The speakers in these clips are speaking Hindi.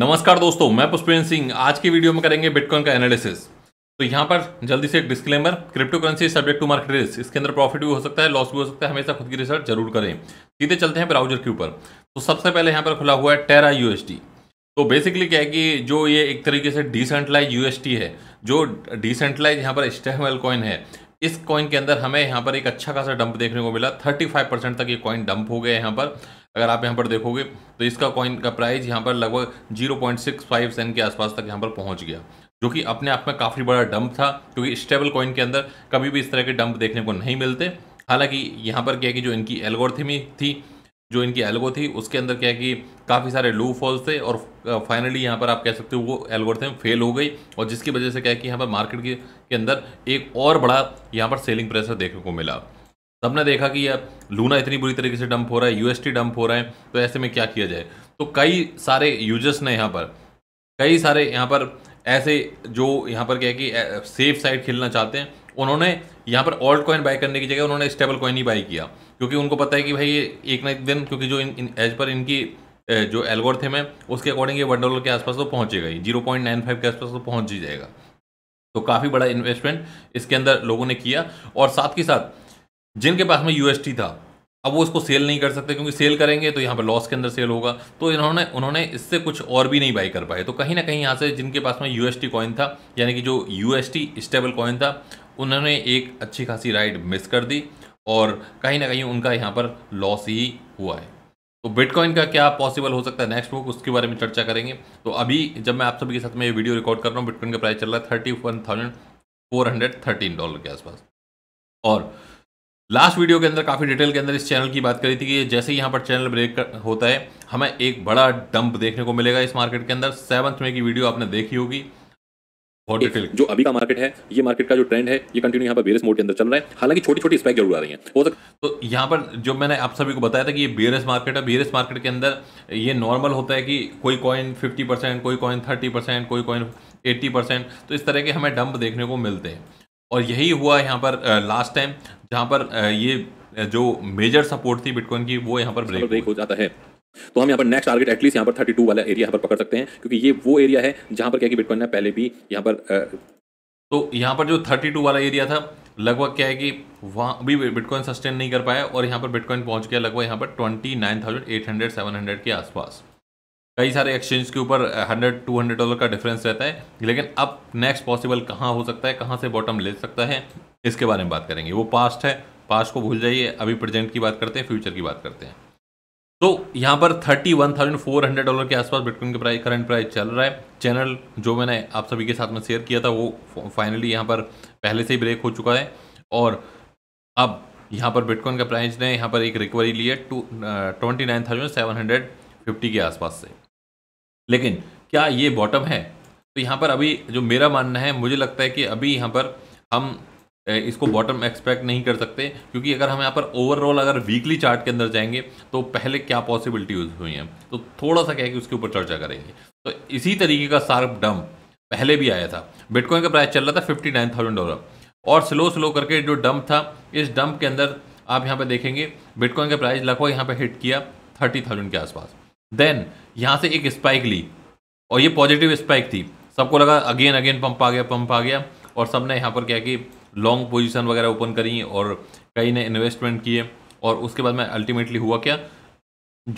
नमस्कार दोस्तों मैं पुष्पेंद्र सिंह आज की वीडियो में करेंगे बिटकॉइन का एनालिसिस तो यहाँ पर जल्दी से एक disclaimer crypto currency subject to market risk इसके अंदर प्रॉफिट भी हो सकता है लॉस भी हो सकता है हमेशा खुद की रिसर्च जरूर करें सीधे चलते हैं ब्राउजर के ऊपर तो सबसे पहले यहाँ पर खुला हुआ है टेरा यू तो बेसिकली क्या है कि जो ये एक तरीके से डिसेंट्रलाइज यू है जो डिसेंट्रलाइज यहाँ पर स्टेमल कॉइन है इस कॉइन के अंदर हमें यहाँ पर एक अच्छा खासा डंप देखने को मिला थर्टी परसेंट तक ये कॉइन डंप हो गया यहाँ पर अगर आप यहाँ पर देखोगे तो इसका कॉइन का प्राइस यहाँ पर लगभग zero point six five cent के आसपास तक यहाँ पर पहुँच गया जो कि अपने आप में काफ़ी बड़ा डंप था क्योंकि स्टेबल कॉइन के अंदर कभी भी इस तरह के डंप देखने को नहीं मिलते हालांकि यहाँ पर क्या है कि जो इनकी एल्गोरथमी थी जो इनकी एल्गो थी उसके अंदर क्या है कि काफ़ी सारे लू फॉल्स थे और फाइनली यहाँ पर आप कह सकते हो वो एल्गोरिथम फेल हो गई और जिसकी वजह से क्या है कि यहाँ पर मार्केट के अंदर एक और बड़ा यहाँ पर सेलिंग प्रेशर देखने को मिला सबने देखा कि अब लूना इतनी बुरी तरीके से डंप हो रहा है यूएसटी डंप हो रहा है तो ऐसे में क्या किया जाए तो कई सारे यूजर्स ने यहाँ पर कई सारे यहाँ पर ऐसे जो यहाँ पर क्या है कि सेफ साइड खेलना चाहते हैं उन्होंने यहाँ पर ऑल्ट कॉइन बाई करने की जगह उन्होंने स्टेबल कॉइन ही बाई किया क्योंकि उनको पता है कि भाई ये एक ना एक दिन क्योंकि जो इन, इन एज पर इनकी जो एल्गोरिथम है उसके अकॉर्डिंग ये वन डॉलर के आसपास तो पहुँचेगा ही जीरो पॉइंट नाइन फाइव के आसपास तो पहुँच ही जाएगा तो काफ़ी बड़ा इन्वेस्टमेंट इसके अंदर लोगों ने किया और साथ ही साथ जिनके पास में यू था अब वो इसको सेल नहीं कर सकते क्योंकि सेल करेंगे तो यहाँ पर लॉस के अंदर सेल होगा तो इन्होंने उन्होंने इससे कुछ और भी नहीं बाई कर पाए तो कहीं ना कहीं यहाँ से जिनके पास में यू कॉइन था यानी कि जो यू स्टेबल कॉइन था उन्होंने एक अच्छी खासी राइड मिस कर दी और कहीं ना कहीं उनका यहाँ पर लॉस ही हुआ है तो बिटकॉइन का क्या पॉसिबल हो सकता है नेक्स्ट बुक उसके बारे में चर्चा करेंगे तो अभी जब मैं आप सभी के साथ में ये वीडियो रिकॉर्ड कर रहा हूँ बिटकॉइन का प्राइस चल रहा है thirty one thousand four hundred thirteen dollar के आसपास और लास्ट वीडियो के अंदर काफ़ी डिटेल के अंदर इस चैनल की बात करी थी कि जैसे ही यहाँ पर चैनल ब्रेक होता है हमें एक बड़ा डंप देखने को मिलेगा इस मार्केट के अंदर सेवंथ में की वीडियो आपने देखी होगी जो अभी का मार्केट है ये मार्केट का जो ट्रेंड है ये कंटिन्यू यहाँ पर बेरस मोड के अंदर चल रहा है हालांकि छोटी छोटी स्पैक जरूर आ रही है हो सकता तो यहाँ पर जो मैंने आप सभी को बताया था कि ये बेरस मार्केट है बेरस मार्केट के अंदर ये नॉर्मल होता है कि कोई कॉइन 50 परसेंट कोई कॉइन 30 परसेंट कोई कॉइन एट्टी परसेंट तो इस तरह के हमें डंप देखने को मिलते हैं और यही हुआ यहाँ पर लास्ट टाइम जहाँ पर ये जो मेजर सपोर्ट थी बिटकॉइन की वो यहाँ पर ब्रेक, ब्रेक हो जाता है तो हम यहाँ पर नेक्स्ट टारगेट एटलीस्ट यहाँ पर थर्टी टू वाला एरिया यहाँ पर पकड़ सकते हैं क्योंकि ये वो एरिया है जहाँ पर क्या कि बिटकॉइन ने पहले भी यहाँ पर तो यहाँ पर जो थर्टी टू वाला एरिया था लगभग क्या है कि वहाँ भी बिटकॉइन सस्टेन नहीं कर पाया और यहाँ पर बिटकॉइन पहुँच गया लगभग यहाँ पर twenty nine thousand eight hundred seven hundred के आसपास कई सारे एक्सचेंज के ऊपर 100 200 डॉलर का डिफरेंस रहता है लेकिन अब नेक्स्ट पॉसिबल कहाँ हो सकता है कहाँ से बॉटम ले सकता है इसके बारे में बात करेंगे वो पास्ट है पास्ट को भूल जाइए अभी प्रेजेंट की बात करते हैं फ्यूचर की बात करते हैं तो यहाँ पर 31,400 डॉलर के आसपास बिटकॉइन के प्राइस करंट प्राइस चल रहा है चैनल जो मैंने आप सभी के साथ में शेयर किया था वो फाइनली यहाँ पर पहले से ही ब्रेक हो चुका है और अब यहाँ पर बिटकॉइन का प्राइस ने यहाँ पर एक रिकवरी ली है to twenty nine thousand seven hundred fifty के आसपास से लेकिन क्या ये बॉटम है तो यहाँ पर अभी जो मेरा मानना है मुझे लगता है कि अभी यहाँ पर हम इसको बॉटम एक्सपेक्ट नहीं कर सकते क्योंकि अगर हम यहाँ पर ओवरऑल अगर वीकली चार्ट के अंदर जाएंगे तो पहले क्या यूज़ हुई हैं तो थोड़ा सा क्या है कि उसके ऊपर चर्चा करेंगे तो इसी तरीके का सार्प डम पहले भी आया था बिटकॉइन का प्राइस चल रहा था फिफ्टी नाइन थाउजेंड डॉलर और स्लो स्लो करके जो डंप था इस डंप के अंदर आप यहाँ पर देखेंगे बिटकॉइन का प्राइस लगभग यहाँ पर हिट किया थर्टी थाउजेंड के आसपास देन यहाँ से एक स्पाइक ली और ये पॉजिटिव स्पाइक थी सबको लगा अगेन अगेन पंप आ गया पंप आ गया और सब ने यहाँ पर क्या कि लॉन्ग पोजीशन वगैरह ओपन करी और कई ने इन्वेस्टमेंट किए और उसके बाद में अल्टीमेटली हुआ क्या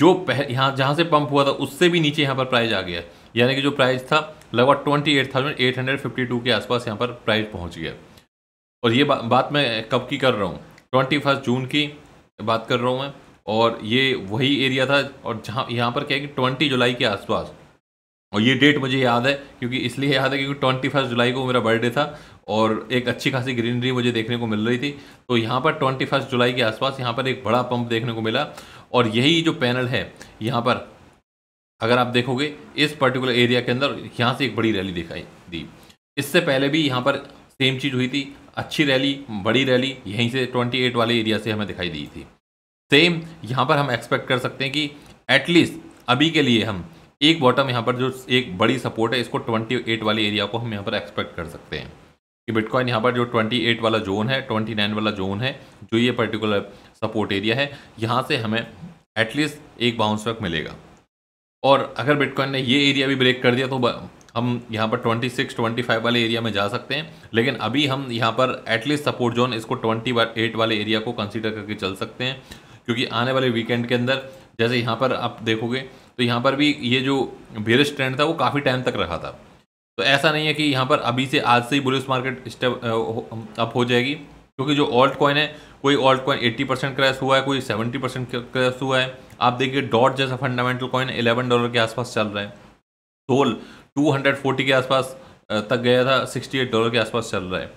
जो पह यहाँ जहाँ से पंप हुआ था उससे भी नीचे यहाँ पर प्राइस आ गया यानी कि जो प्राइस था लगभग twenty eight thousand eight hundred fifty two के आसपास यहाँ पर प्राइस पहुँच गया और ये बा, बात मैं कब की कर रहा हूँ ट्वेंटी फर्स्ट जून की बात कर रहा हूँ मैं और ये वही एरिया था और जहाँ यहाँ पर क्या है कि ट्वेंटी जुलाई के आसपास और ये डेट मुझे याद है क्योंकि इसलिए याद है क्योंकि ट्वेंटी फर्स्ट जुलाई को मेरा बर्थडे था और एक अच्छी खासी ग्रीनरी मुझे देखने को मिल रही थी तो यहाँ पर ट्वेंटी फर्स्ट जुलाई के आसपास यहाँ पर एक बड़ा पंप देखने को मिला और यही जो पैनल है यहाँ पर अगर आप देखोगे इस पर्टिकुलर एरिया के अंदर यहाँ से एक बड़ी रैली दिखाई दी इससे पहले भी यहाँ पर सेम चीज़ हुई थी अच्छी रैली बड़ी रैली यहीं से ट्वेंटी वाले एरिया से हमें दिखाई दी थी सेम यहाँ पर हम एक्सपेक्ट कर सकते हैं कि एटलीस्ट अभी के लिए हम एक बॉटम यहाँ पर जो एक बड़ी सपोर्ट है इसको 28 वाले एरिया को हम यहाँ पर एक्सपेक्ट कर सकते हैं कि बिटकॉइन यहाँ पर जो 28 वाला जोन है 29 वाला जोन है जो ये पर्टिकुलर सपोर्ट एरिया है यहाँ से हमें एटलीस्ट एक बाउंस बैक मिलेगा और अगर बिटकॉइन ने ये एरिया भी ब्रेक कर दिया तो हम यहाँ पर 26, 25 वाले एरिया में जा सकते हैं लेकिन अभी हम यहाँ पर एटलीस्ट सपोर्ट जोन इसको 28 वाले एरिया को कंसीडर करके चल सकते हैं क्योंकि आने वाले वीकेंड के अंदर जैसे यहाँ पर आप देखोगे तो यहाँ पर भी ये जो बेरिस्ट ट्रेंड था वो काफ़ी टाइम तक रहा था तो ऐसा नहीं है कि यहाँ पर अभी से आज से ही बुलिस मार्केट स्टेप अप हो जाएगी क्योंकि जो ऑल्ट कॉइन है कोई ऑल्ट कॉइन 80 परसेंट क्रैश हुआ है कोई 70 परसेंट क्रैश हुआ है आप देखिए डॉट जैसा फंडामेंटल कॉइन 11 डॉलर के आसपास चल रहा है सोल 240 के आसपास तक गया था 68 डॉलर के आसपास चल रहा है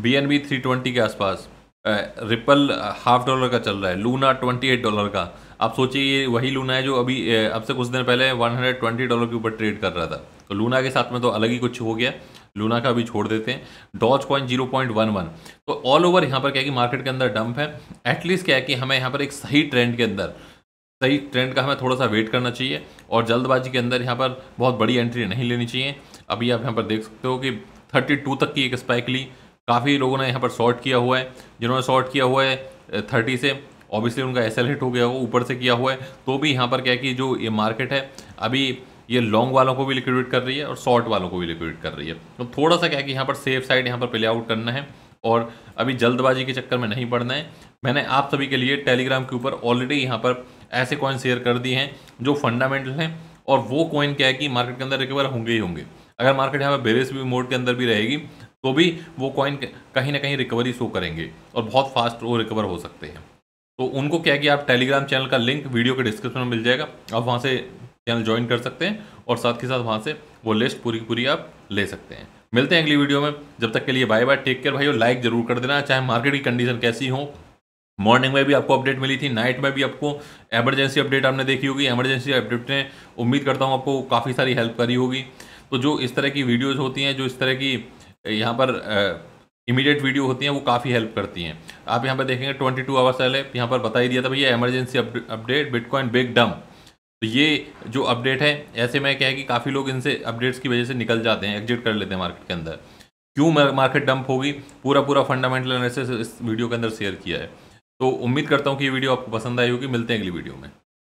बी एन बी के आसपास रिपल हाफ डॉलर का चल रहा है लूना ट्वेंटी एट डॉलर का आप सोचिए ये वही लूना है जो अभी अब से कुछ दिन पहले वन हंड्रेड ट्वेंटी डॉलर के ऊपर ट्रेड कर रहा था तो लूना के साथ में तो अलग ही कुछ हो गया लूना का अभी छोड़ देते हैं Dogecoin zero point one one तो ऑल ओवर यहाँ पर क्या है कि मार्केट के अंदर डंप है एटलीस्ट क्या है कि हमें यहाँ पर एक सही ट्रेंड के अंदर सही ट्रेंड का हमें थोड़ा सा वेट करना चाहिए और जल्दबाजी के अंदर यहाँ पर बहुत बड़ी एंट्री नहीं लेनी चाहिए अभी आप यहाँ पर देख सकते हो कि थर्टी टू तक की एक स्पाइक ली काफ़ी लोगों ने यहाँ पर शॉर्ट किया हुआ है जिन्होंने शॉर्ट किया हुआ है थर्टी से ऑब्वियसली उनका एस हिट हो गया हो ऊपर से किया हुआ है तो भी यहाँ पर क्या है कि जो ये मार्केट है अभी ये लॉन्ग वालों को भी लिक्विडेट कर रही है और शॉर्ट वालों को भी लिक्विडेट कर रही है तो थोड़ा सा क्या है कि यहाँ पर सेफ साइड यहाँ पर प्ले आउट करना है और अभी जल्दबाजी के चक्कर में नहीं पड़ना है मैंने आप सभी के लिए टेलीग्राम के ऊपर ऑलरेडी यहाँ पर ऐसे कॉइन शेयर कर दिए हैं जो फंडामेंटल हैं और वो कॉइन क्या है कि मार्केट के अंदर रिकवर होंगे ही होंगे अगर मार्केट यहाँ पर बेरेस भी मोड के अंदर भी रहेगी तो भी वो कॉइन कहीं ना कहीं रिकवरी शो करेंगे और बहुत फास्ट वो रिकवर हो सकते हैं तो उनको क्या है कि आप टेलीग्राम चैनल का लिंक वीडियो के डिस्क्रिप्शन में मिल जाएगा आप वहाँ से चैनल ज्वाइन कर सकते हैं और साथ के साथ वहाँ से वो लिस्ट पूरी पूरी आप ले सकते हैं मिलते हैं अगली वीडियो में जब तक के लिए बाय बाय टेक केयर भाई लाइक जरूर कर देना चाहे मार्केट की कंडीशन कैसी हो मॉर्निंग में भी आपको अपडेट मिली थी नाइट में भी आपको एमरजेंसी अपडेट आपने देखी होगी एमरजेंसी अपडेट ने उम्मीद करता हूँ आपको काफ़ी सारी हेल्प करी होगी तो जो इस तरह की वीडियोज़ होती हैं जो इस तरह की यहाँ पर इमीडिएट वीडियो होती हैं वो काफ़ी हेल्प करती हैं आप यहाँ पर देखेंगे ट्वेंटी टू आवर्स पहले यहाँ पर बता ही दिया था भैया एमरजेंसी अपडेट बिटकॉइन बिग डम तो ये जो अपडेट है ऐसे में क्या है कि काफ़ी लोग इनसे अपडेट्स की वजह से निकल जाते हैं एग्जिट कर लेते हैं मार्केट के अंदर क्यों मार्केट डंप होगी पूरा पूरा फंडामेंटल एनालिसिस इस वीडियो के अंदर शेयर किया है तो उम्मीद करता हूँ कि ये वीडियो आपको पसंद आई होगी मिलते हैं अगली वीडियो में